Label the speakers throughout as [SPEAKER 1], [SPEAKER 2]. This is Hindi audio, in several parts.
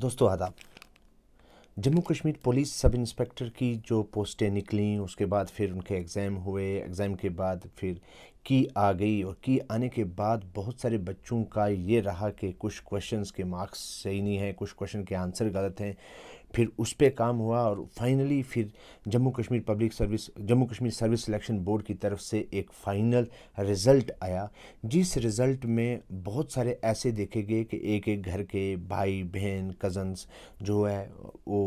[SPEAKER 1] दोस्तों आदाब Jammu Kashmir police sub inspector की जो पोस्टें निकली उसके बाद फिर उनके एग्ज़ाम हुए एग्ज़ाम के बाद फिर की आ गई और की आने के बाद बहुत सारे बच्चों का ये रहा कि कुछ क्वेश्चंस के मार्क्स सही नहीं है कुछ क्वेश्चन के आंसर गलत हैं फिर उस पर काम हुआ और फाइनली फिर Jammu Kashmir public service Jammu Kashmir service selection board की तरफ से एक फ़ाइनल रिज़ल्ट आया जिस रिज़ल्ट में बहुत सारे ऐसे देखे गए कि एक एक घर के भाई बहन कज़न्स जो है वो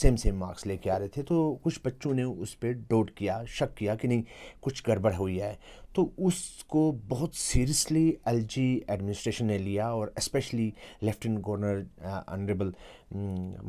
[SPEAKER 1] सेम सेम मार्क्स लेके आ रहे थे तो कुछ बच्चों ने उस पर डोट किया शक किया कि नहीं कुछ गड़बड़ हुई है तो उसको बहुत सीरियसली एलजी एडमिनिस्ट्रेशन ने लिया और specially lieutenant governor honourable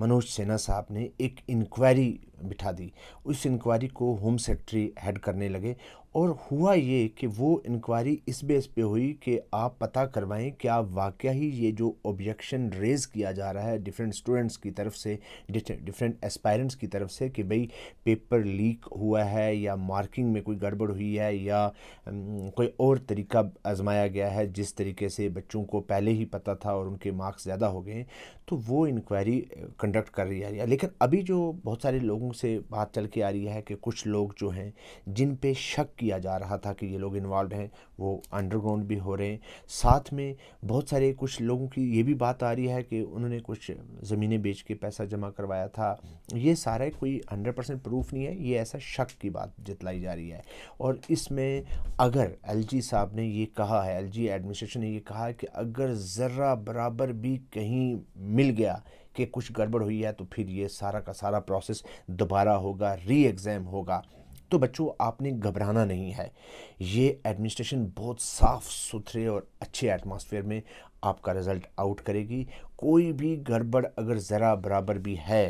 [SPEAKER 1] Manoj Sinha साहब ने एक इंक्वायरी बिठा दी उस इंक्वायरी को होम सेक्रेटरी हेड करने लगे और हुआ ये कि वो इंक्वायरी इस बेस पे हुई कि आप पता करवाएं क्या वाकया ही ये जो ऑब्जेक्शन रेज़ किया जा रहा है डिफरेंट स्टूडेंट्स की तरफ से डिफरेंट एस्पायरेंट्स की तरफ से कि भाई पेपर लीक हुआ है या मार्किंग में कोई गड़बड़ हुई है या कोई और तरीका आजमाया गया है जिस तरीके से बच्चों को पहले ही पता था और उनके मार्क्स ज़्यादा हो गए तो वो इंक्वायरी कंडक्ट कर रही है लेकिन अभी जो बहुत सारे लोगों लोगों से बात चल के आ रही है कि कुछ लोग जो हैं जिन पे शक किया जा रहा था कि ये लोग इन्वॉल्व हैं वो अंडरग्राउंड भी हो रहे हैं साथ में बहुत सारे कुछ लोगों की ये भी बात आ रही है कि उन्होंने कुछ ज़मीनें बेच के पैसा जमा करवाया था ये सारा कोई हंड्रेड परसेंट प्रूफ नहीं है ये ऐसा शक की बात जितलाई जा रही है और इसमें अगर एल साहब ने ये कहा है एल एडमिनिस्ट्रेशन ने ये कहा है कि अगर ज़र्रा बराबर भी कहीं मिल गया कि कुछ गड़बड़ हुई है तो फिर ये सारा का सारा प्रोसेस दोबारा होगा री एग्ज़ाम होगा तो बच्चों आपने घबराना नहीं है ये एडमिनिस्ट्रेशन बहुत साफ़ सुथरे और अच्छे एटमॉस्फेयर में आपका रिज़ल्ट आउट करेगी कोई भी गड़बड़ अगर ज़रा बराबर भी है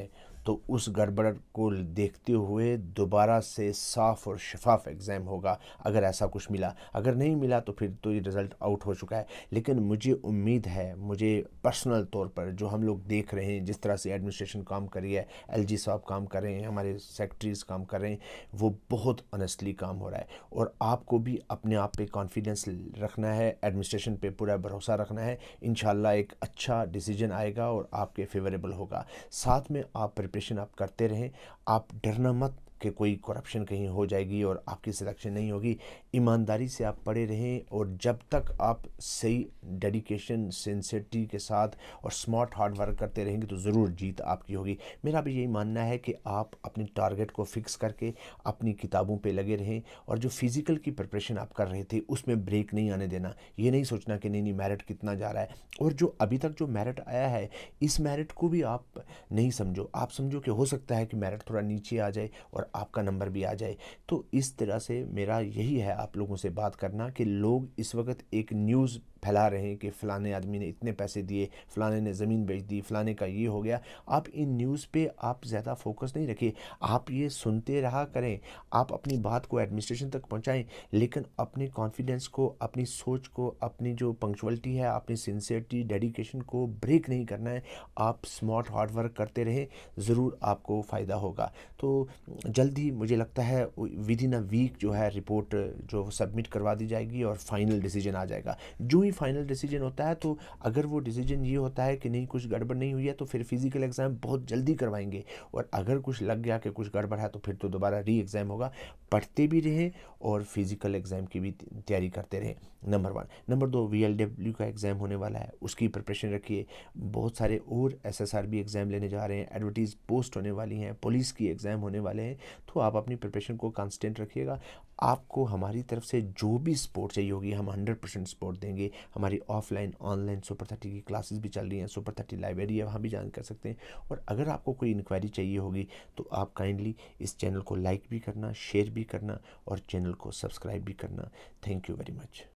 [SPEAKER 1] तो उस गड़बड़ को देखते हुए दोबारा से साफ और शफाफ एग्ज़ाम होगा अगर ऐसा कुछ मिला अगर नहीं मिला तो फिर तो ये रिज़ल्ट आउट हो चुका है लेकिन मुझे उम्मीद है मुझे पर्सनल तौर पर जो हम लोग देख रहे हैं जिस तरह से एडमिनिस्ट्रेशन काम कर रही है एल साहब काम कर रहे हैं हमारे सेक्रेटरीज काम कर रहे हैं वो बहुत ऑनेस्टली काम हो रहा है और आपको भी अपने आप पर कॉन्फिडेंस रखना है एडमिनिस्ट्रेशन पर पूरा भरोसा रखना है इन एक अच्छा डिसीजन आएगा और आपके फेवरेबल होगा साथ में आप प्रिपरेशन आप करते रहें आप डरना मत कि कोई करप्शन कहीं हो जाएगी और आपकी सिलेक्शन नहीं होगी ईमानदारी से आप पढ़े रहें और जब तक आप सही डेडिकेशन सेंसिटी के साथ और स्मार्ट हार्ड वर्क करते रहेंगे तो ज़रूर जीत आपकी होगी मेरा भी यही मानना है कि आप अपने टारगेट को फिक्स करके अपनी किताबों पे लगे रहें और जो फिज़िकल की प्रिपरेशन आप कर रहे थे उसमें ब्रेक नहीं आने देना ये नहीं सोचना कि नहीं नहीं मेरिट कितना जा रहा है और जो अभी तक जो मेरिट आया है इस मेरिट को भी आप नहीं समझो आप समझो कि हो सकता है कि मेरिट थोड़ा नीचे आ जाए और आपका नंबर भी आ जाए तो इस तरह से मेरा यही है आप लोगों से बात करना कि लोग इस वक्त एक न्यूज़ फैला रहे हैं कि फ़लाने आदमी ने इतने पैसे दिए फ़लाने ने ज़मीन बेच दी फ़लाने का ये हो गया आप इन न्यूज़ पे आप ज़्यादा फोकस नहीं रखिए आप ये सुनते रहा करें आप अपनी बात को एडमिनिस्ट्रेशन तक पहुँचाएँ लेकिन अपने कॉन्फिडेंस को अपनी सोच को अपनी जो पंक्चुअलिटी है अपनी सिंसियरिटी डेडिकेशन को ब्रेक नहीं करना है आप स्मार्ट हार्डवर्क करते रहें ज़रूर आपको फ़ायदा होगा तो जब जल्द ही मुझे लगता है विद इन अ वीक जो है रिपोर्ट जो सबमिट करवा दी जाएगी और फाइनल डिसीजन आ जाएगा जो ही फाइनल डिसीजन होता है तो अगर वो डिसीजन ये होता है कि नहीं कुछ गड़बड़ नहीं हुई है तो फिर फिज़िकल एग्ज़ाम बहुत जल्दी करवाएंगे और अगर कुछ लग गया कि कुछ गड़बड़ है तो फिर तो दोबारा री एग्ज़ाम होगा पढ़ते भी रहें और फिज़िकल एग्ज़ाम की भी तैयारी करते रहें नंबर वन नंबर दो वी का एग्ज़ाम होने वाला है उसकी प्रिपरेशन रखिए बहुत सारे और एस एग्ज़ाम लेने जा रहे हैं एडवर्टीज़ पोस्ट होने वाली हैं पुलिस की एग्ज़ाम होने वाले हैं तो आप अपनी प्रिपरेशन को कॉन्स्टेंट रखिएगा आपको हमारी तरफ से जो भी सपोर्ट चाहिए होगी हम हंड्रेड परसेंट सपोर्ट देंगे हमारी ऑफलाइन ऑनलाइन सुपर थर्टी की क्लासेस भी चल रही हैं सुपर थर्टी लाइब्रेरी है वहाँ भी ज्वाइन कर सकते हैं और अगर आपको कोई इंक्वायरी चाहिए होगी तो आप काइंडली इस चैनल को लाइक भी करना शेयर भी करना और चैनल को सब्सक्राइब भी करना थैंक यू वेरी मच